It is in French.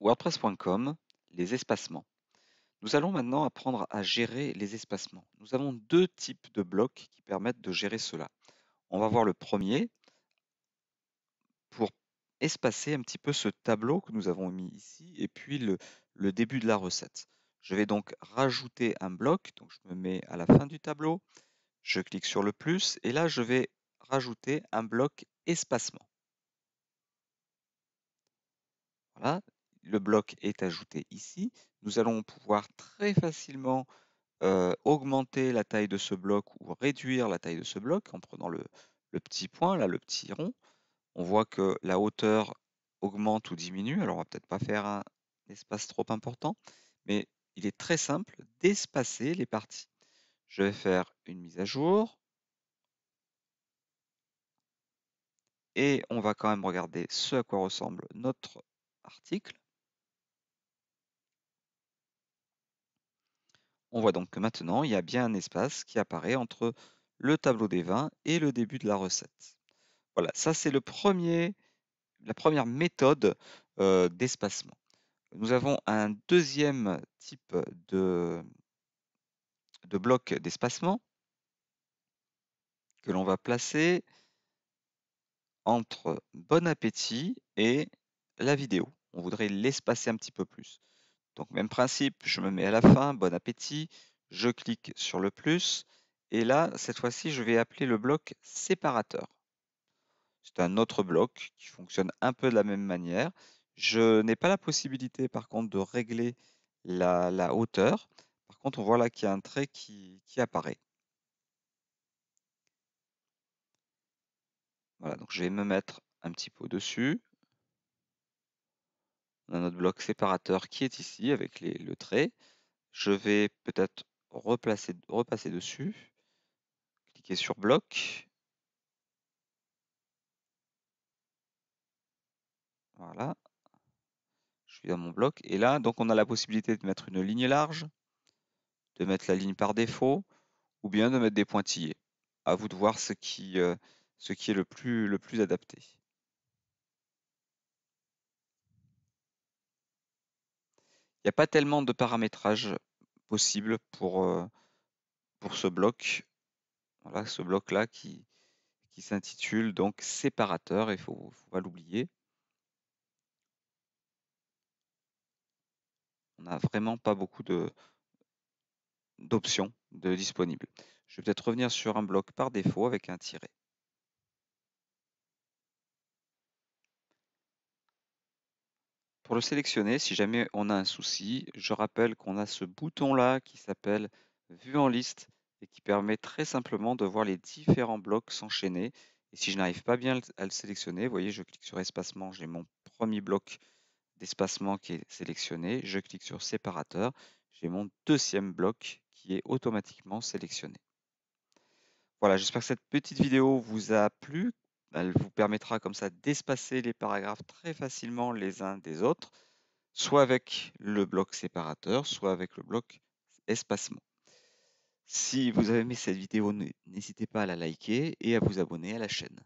WordPress.com, les espacements. Nous allons maintenant apprendre à gérer les espacements. Nous avons deux types de blocs qui permettent de gérer cela. On va voir le premier pour espacer un petit peu ce tableau que nous avons mis ici et puis le, le début de la recette. Je vais donc rajouter un bloc, donc je me mets à la fin du tableau, je clique sur le plus et là je vais rajouter un bloc espacement. Voilà, le bloc est ajouté ici. Nous allons pouvoir très facilement euh, augmenter la taille de ce bloc ou réduire la taille de ce bloc en prenant le, le, petit point, là le petit rond. On voit que la hauteur augmente ou diminue, alors on va peut-être pas faire un espace trop important, mais il est très simple d'espacer les parties. Je vais faire une mise à jour. Et on va quand même regarder ce à quoi ressemble notre article. On voit donc que maintenant, il y a bien un espace qui apparaît entre le tableau des vins et le début de la recette. Voilà, ça c'est le premier, la première méthode d'espacement. Nous avons un deuxième type de, de bloc d'espacement que l'on va placer entre Bon Appétit et la vidéo. On voudrait l'espacer un petit peu plus. Donc même principe, je me mets à la fin, bon appétit, je clique sur le plus, et là, cette fois-ci, je vais appeler le bloc séparateur. C'est un autre bloc qui fonctionne un peu de la même manière. Je n'ai pas la possibilité, par contre, de régler la, hauteur. Par contre, on voit là qu'il y a un trait qui, qui apparaît. Voilà, donc je vais me mettre un petit peu au-dessus. On a notre bloc séparateur qui est ici avec le trait. Je vais peut-être repasser dessus. Cliquer sur bloc. Voilà. Je suis dans mon bloc. Et là, donc on a la possibilité de mettre une ligne large, de mettre la ligne par défaut, ou bien de mettre des pointillés. À vous de voir ce qui, euh, est le plus adapté. Il n'y a pas tellement de paramétrage possible pour, pour ce bloc. Voilà, ce bloc-là qui, qui s'intitule donc séparateur, il ne faut, pas l'oublier. on n'a vraiment pas beaucoup d'options de disponibles. Je vais peut-être revenir sur un bloc par défaut avec un tiret. Pour le sélectionner, si jamais on a un souci, je rappelle qu'on a ce bouton-là qui s'appelle Vue en liste et qui permet très simplement de voir les différents blocs s'enchaîner. Et si je n'arrive pas bien à le sélectionner, vous voyez, je clique sur espacement, j'ai mon premier bloc d'espacement qui est sélectionné. Je clique sur séparateur, j'ai mon deuxième bloc qui est automatiquement sélectionné. Voilà, j'espère que cette petite vidéo vous a plu. Elle vous permettra comme ça d'espacer les paragraphes très facilement les uns des autres, soit avec le bloc séparateur, soit avec le bloc espacement. Si vous avez aimé cette vidéo, n'hésitez pas à la liker et à vous abonner à la chaîne.